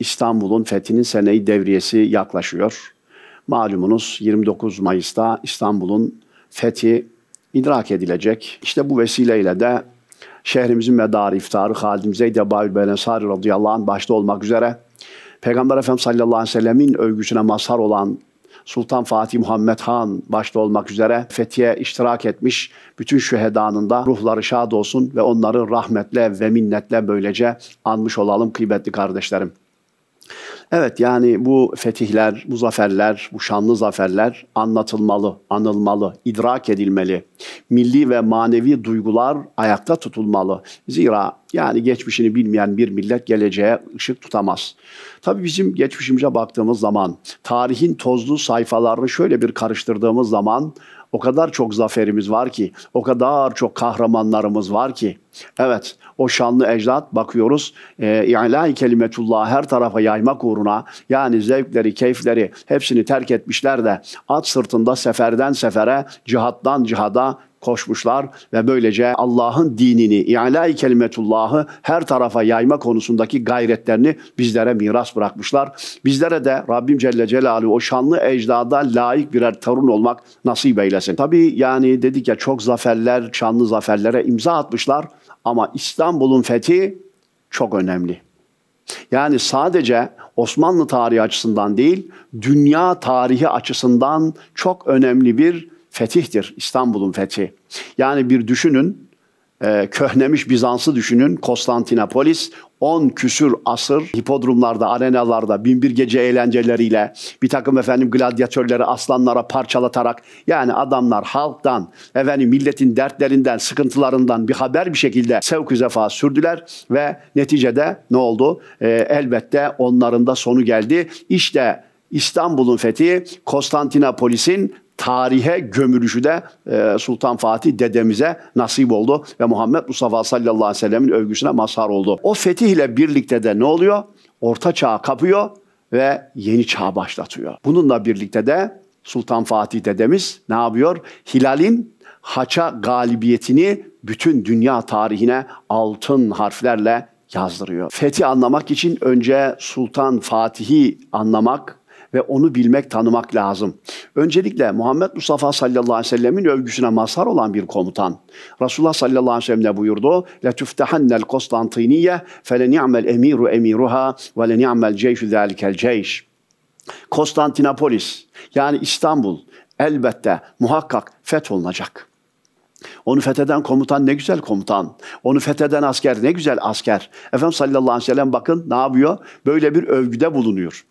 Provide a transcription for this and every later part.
İstanbul'un fethinin seneyi devriyesi yaklaşıyor. Malumunuz 29 Mayıs'ta İstanbul'un fethi idrak edilecek. İşte bu vesileyle de şehrimizin medarı iftarı Hadim Zeyd Ebaül Benesari radıyallahu anh başta olmak üzere Peygamber Efendimiz sallallahu aleyhi ve sellemin övgüsüne mazhar olan Sultan Fatih Muhammed Han başta olmak üzere fethiye iştirak etmiş bütün şühedanın da ruhları şad olsun ve onları rahmetle ve minnetle böylece anmış olalım kıymetli kardeşlerim. Evet yani bu fetihler, bu zaferler, bu şanlı zaferler anlatılmalı, anılmalı, idrak edilmeli. Milli ve manevi duygular ayakta tutulmalı. Zira yani geçmişini bilmeyen bir millet geleceğe ışık tutamaz. Tabii bizim geçmişimize baktığımız zaman, tarihin tozlu sayfalarını şöyle bir karıştırdığımız zaman o kadar çok zaferimiz var ki, o kadar çok kahramanlarımız var ki. Evet, o şanlı ecdat bakıyoruz. E, İ'la-i kelimetullah her tarafa yaymak uğruna yani zevkleri, keyifleri hepsini terk etmişler de at sırtında seferden sefere, cihattan cihada, koşmuşlar ve böylece Allah'ın dinini, i'la-i kelimetullahı her tarafa yayma konusundaki gayretlerini bizlere miras bırakmışlar. Bizlere de Rabbim Celle Celaluhu o şanlı ecdada layık birer torun olmak nasip eylesin. Tabii yani dedik ya çok zaferler, şanlı zaferlere imza atmışlar ama İstanbul'un fethi çok önemli. Yani sadece Osmanlı tarihi açısından değil, dünya tarihi açısından çok önemli bir fetihtir. İstanbul'un fethi. Yani bir düşünün, e, köhnemiş Bizans'ı düşünün. Konstantinopolis 10 küsür asır hipodrumlarda, arenalarda, binbir gece eğlenceleriyle bir takım efendim gladyatörleri aslanlara parçalatarak yani adamlar halktan, efendim milletin dertlerinden, sıkıntılarından bir haber bir şekilde sevk zefa sürdüler ve neticede ne oldu? Ee, elbette onların da sonu geldi. İşte İstanbul'un fethi Konstantinopolis'in tarihe gömülüşü de e, Sultan Fatih dedemize nasip oldu ve Muhammed Mustafa sallallahu aleyhi ve sellemin övgüsüne mazhar oldu. O fetihle birlikte de ne oluyor? Orta çağ kapıyor ve yeni çağ başlatıyor. Bununla birlikte de Sultan Fatih dedemiz ne yapıyor? Hilal'in haça galibiyetini bütün dünya tarihine altın harflerle yazdırıyor. Fethi anlamak için önce Sultan Fatih'i anlamak ve onu bilmek, tanımak lazım. Öncelikle Muhammed Mustafa sallallahu aleyhi ve sellemin övgüsüne mazhar olan bir komutan. Resulullah sallallahu aleyhi ve sellem de buyurdu. لَتُفْتَحَنَّ الْقَسْطَنْطِينِيَّ فَلَنِعْمَ الْاَم۪يرُ اَم۪يرُهَا وَلَنِعْمَ الْجَيْشُ ذَٰلِكَ الْجَيْشِ Konstantinopolis yani İstanbul elbette muhakkak fetholunacak. Onu fetheden komutan ne güzel komutan. Onu fetheden asker ne güzel asker. Efendim sallallahu aleyhi ve sellem bakın ne yapıyor? Böyle bir övgüde bulunuyor.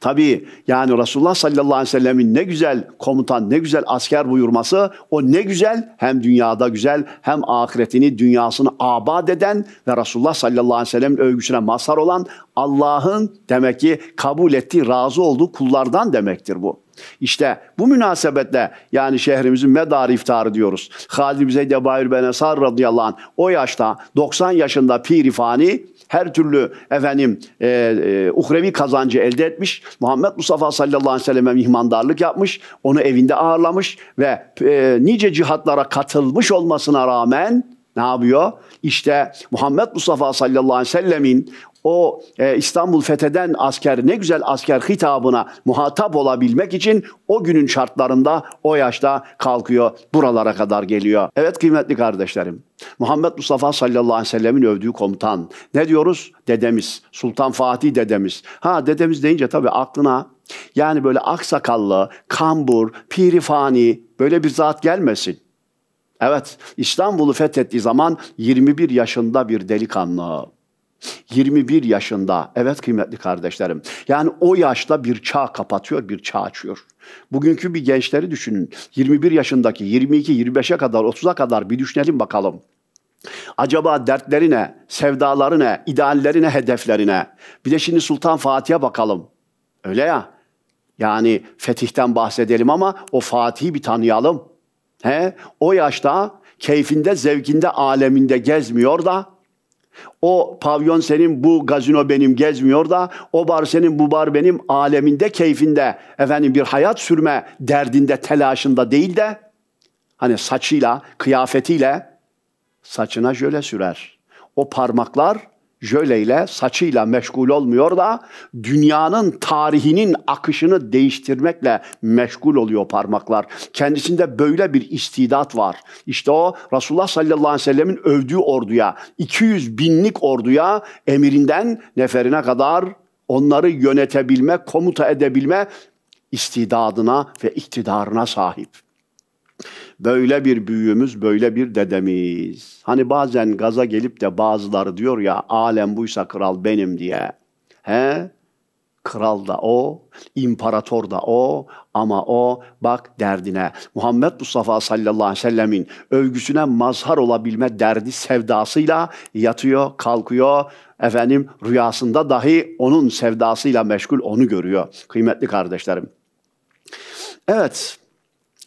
Tabii yani Resulullah sallallahu aleyhi ve sellemin ne güzel komutan, ne güzel asker buyurması o ne güzel hem dünyada güzel hem ahiretini, dünyasını abad eden ve Resulullah sallallahu aleyhi ve sellemin övgüsüne mazhar olan Allah'ın demek ki kabul ettiği, razı olduğu kullardan demektir bu. İşte bu münasebetle yani şehrimizin medar iftarı diyoruz. halid bize Zeyd Ebayül Ben Esar radıyallahu anh o yaşta 90 yaşında pir fani her türlü efendim e, e, uhrevi kazancı elde etmiş. Muhammed Mustafa sallallahu aleyhi ve selleme mihmandarlık yapmış. Onu evinde ağırlamış ve e, nice cihatlara katılmış olmasına rağmen ne yapıyor? İşte Muhammed Mustafa sallallahu aleyhi ve sellemin o e, İstanbul fetheden asker ne güzel asker hitabına muhatap olabilmek için o günün şartlarında o yaşta kalkıyor buralara kadar geliyor. Evet kıymetli kardeşlerim Muhammed Mustafa sallallahu aleyhi ve sellemin övdüğü komutan ne diyoruz? Dedemiz Sultan Fatih dedemiz. Ha dedemiz deyince tabii aklına yani böyle aksakallı, kambur, pirifani böyle bir zat gelmesin. Evet, İstanbul'u fethettiği zaman 21 yaşında bir delikanlı. 21 yaşında. Evet kıymetli kardeşlerim. Yani o yaşta bir çağ kapatıyor, bir çağ açıyor. Bugünkü bir gençleri düşünün. 21 yaşındaki, 22, 25'e kadar, 30'a kadar bir düşünelim bakalım. Acaba dertlerine, ne, ideallerine, hedeflerine. Bir de şimdi Sultan Fatih'e bakalım. Öyle ya. Yani fetihten bahsedelim ama o Fatih'i bir tanıyalım. He? O yaşta keyfinde, zevkinde, aleminde gezmiyor da o pavyon senin, bu gazino benim gezmiyor da o bar senin, bu bar benim aleminde, keyfinde efendim bir hayat sürme derdinde, telaşında değil de hani saçıyla, kıyafetiyle saçına jöle sürer. O parmaklar jöleyle, saçıyla meşgul olmuyor da dünyanın tarihinin akışını değiştirmekle meşgul oluyor parmaklar. Kendisinde böyle bir istidat var. İşte o Resulullah sallallahu aleyhi ve sellemin övdüğü orduya, 200 binlik orduya emirinden neferine kadar onları yönetebilme, komuta edebilme istidadına ve iktidarına sahip. Böyle bir büyüğümüz, böyle bir dedemiz. Hani bazen gaza gelip de bazıları diyor ya alem buysa kral benim diye. He? Kral da o, imparator da o ama o bak derdine. Muhammed Mustafa sallallahu aleyhi ve sellemin övgüsüne mazhar olabilme derdi sevdasıyla yatıyor, kalkıyor. Efendim rüyasında dahi onun sevdasıyla meşgul onu görüyor kıymetli kardeşlerim. Evet,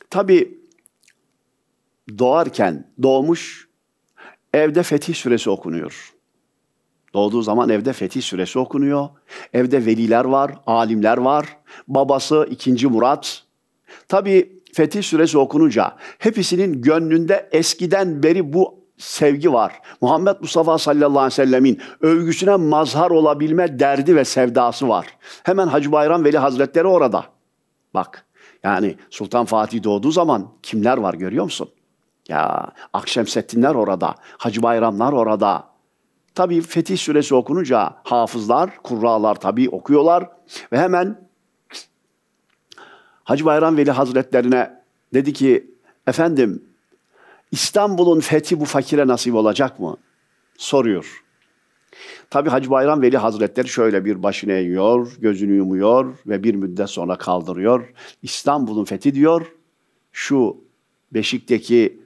tabi doğarken doğmuş evde Fetih süresi okunuyor. Doğduğu zaman evde Fetih süresi okunuyor. Evde veliler var, alimler var. Babası ikinci Murat. Tabii Fetih süresi okununca hepsinin gönlünde eskiden beri bu sevgi var. Muhammed Mustafa sallallahu aleyhi ve sellemin övgüsüne mazhar olabilme derdi ve sevdası var. Hemen Hacı Bayram Veli Hazretleri orada. Bak yani Sultan Fatih doğduğu zaman kimler var görüyor musun? Ya Akşemseddinler orada, Hacı Bayramlar orada. Tabi Fetih Suresi okununca hafızlar, kurralar tabi okuyorlar ve hemen Hacı Bayram Veli Hazretlerine dedi ki efendim İstanbul'un fethi bu fakire nasip olacak mı? Soruyor. Tabi Hacı Bayram Veli Hazretleri şöyle bir başını eğiyor, gözünü yumuyor ve bir müddet sonra kaldırıyor. İstanbul'un fethi diyor. Şu Beşik'teki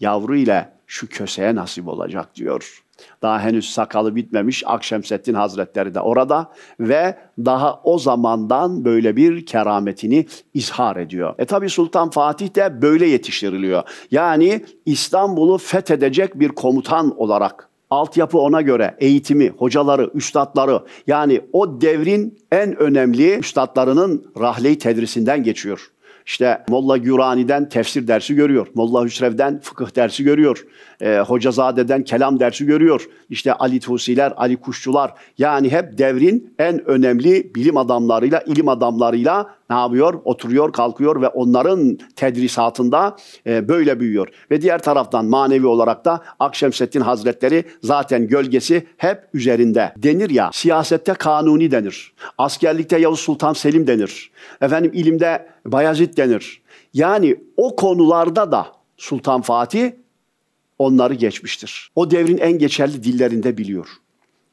yavru ile şu köseye nasip olacak diyor. Daha henüz sakalı bitmemiş Akşemseddin Hazretleri de orada ve daha o zamandan böyle bir kerametini izhar ediyor. E tabi Sultan Fatih de böyle yetiştiriliyor. Yani İstanbul'u fethedecek bir komutan olarak altyapı ona göre eğitimi, hocaları, üstadları yani o devrin en önemli üstadlarının rahleyi tedrisinden geçiyor. İşte Molla Gürani'den tefsir dersi görüyor. Molla Hüsrev'den fıkıh dersi görüyor. E, Hocazade'den kelam dersi görüyor. İşte Ali Tusiler, Ali Kuşçular yani hep devrin en önemli bilim adamlarıyla, ilim adamlarıyla ne yapıyor? Oturuyor, kalkıyor ve onların tedrisatında e, böyle büyüyor. Ve diğer taraftan manevi olarak da Akşemseddin Hazretleri zaten gölgesi hep üzerinde. Denir ya, siyasette kanuni denir. Askerlikte Yavuz Sultan Selim denir. Efendim ilimde Bayezid denir. Yani o konularda da Sultan Fatih onları geçmiştir. O devrin en geçerli dillerinde biliyor.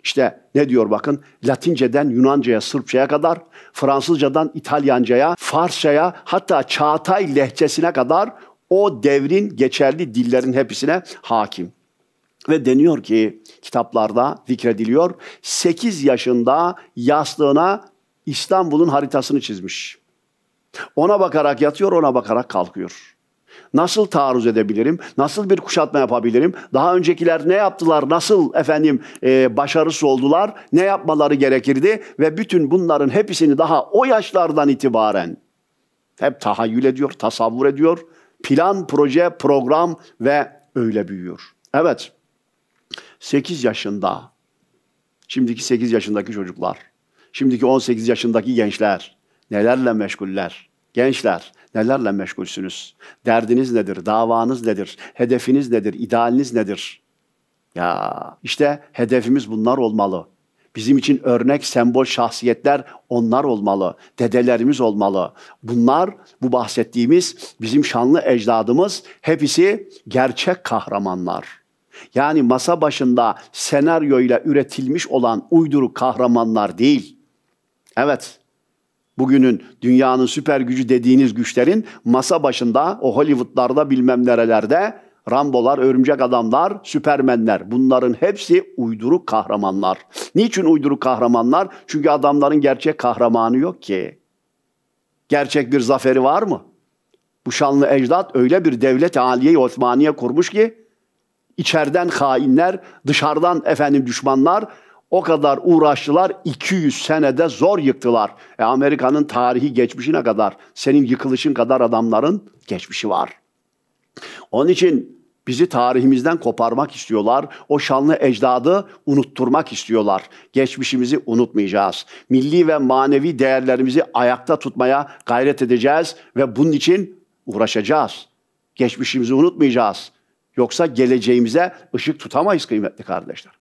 İşte ne diyor bakın? Latinceden Yunanca'ya, Sırpça'ya kadar, Fransızcadan İtalyanca'ya, Farsça'ya, hatta Çağatay lehçesine kadar o devrin geçerli dillerin hepsine hakim. Ve deniyor ki kitaplarda zikrediliyor 8 yaşında yastığına İstanbul'un haritasını çizmiş. Ona bakarak yatıyor, ona bakarak kalkıyor. Nasıl taarruz edebilirim? Nasıl bir kuşatma yapabilirim? Daha öncekiler ne yaptılar? Nasıl efendim e, başarısız oldular? Ne yapmaları gerekirdi? Ve bütün bunların hepsini daha o yaşlardan itibaren hep tahayyül ediyor, tasavvur ediyor. Plan, proje, program ve öyle büyüyor. Evet. 8 yaşında şimdiki 8 yaşındaki çocuklar, şimdiki 18 yaşındaki gençler nelerle meşguller? Gençler nelerle meşgulsünüz? Derdiniz nedir? Davanız nedir? Hedefiniz nedir? İdealiniz nedir? Ya işte hedefimiz bunlar olmalı. Bizim için örnek, sembol şahsiyetler onlar olmalı. Dedelerimiz olmalı. Bunlar bu bahsettiğimiz bizim şanlı ecdadımız hepsi gerçek kahramanlar. Yani masa başında senaryoyla üretilmiş olan uyduru kahramanlar değil. Evet, bugünün dünyanın süper gücü dediğiniz güçlerin masa başında o Hollywood'larda bilmem nerelerde Rambolar, örümcek adamlar, süpermenler. Bunların hepsi uyduruk kahramanlar. Niçin uyduruk kahramanlar? Çünkü adamların gerçek kahramanı yok ki. Gerçek bir zaferi var mı? Bu şanlı ecdat öyle bir devlet aliye Osmaniye kurmuş ki içeriden hainler, dışarıdan efendim düşmanlar o kadar uğraştılar, 200 senede zor yıktılar. E Amerika'nın tarihi geçmişine kadar, senin yıkılışın kadar adamların geçmişi var. Onun için bizi tarihimizden koparmak istiyorlar. O şanlı ecdadı unutturmak istiyorlar. Geçmişimizi unutmayacağız. Milli ve manevi değerlerimizi ayakta tutmaya gayret edeceğiz ve bunun için uğraşacağız. Geçmişimizi unutmayacağız. Yoksa geleceğimize ışık tutamayız kıymetli kardeşler.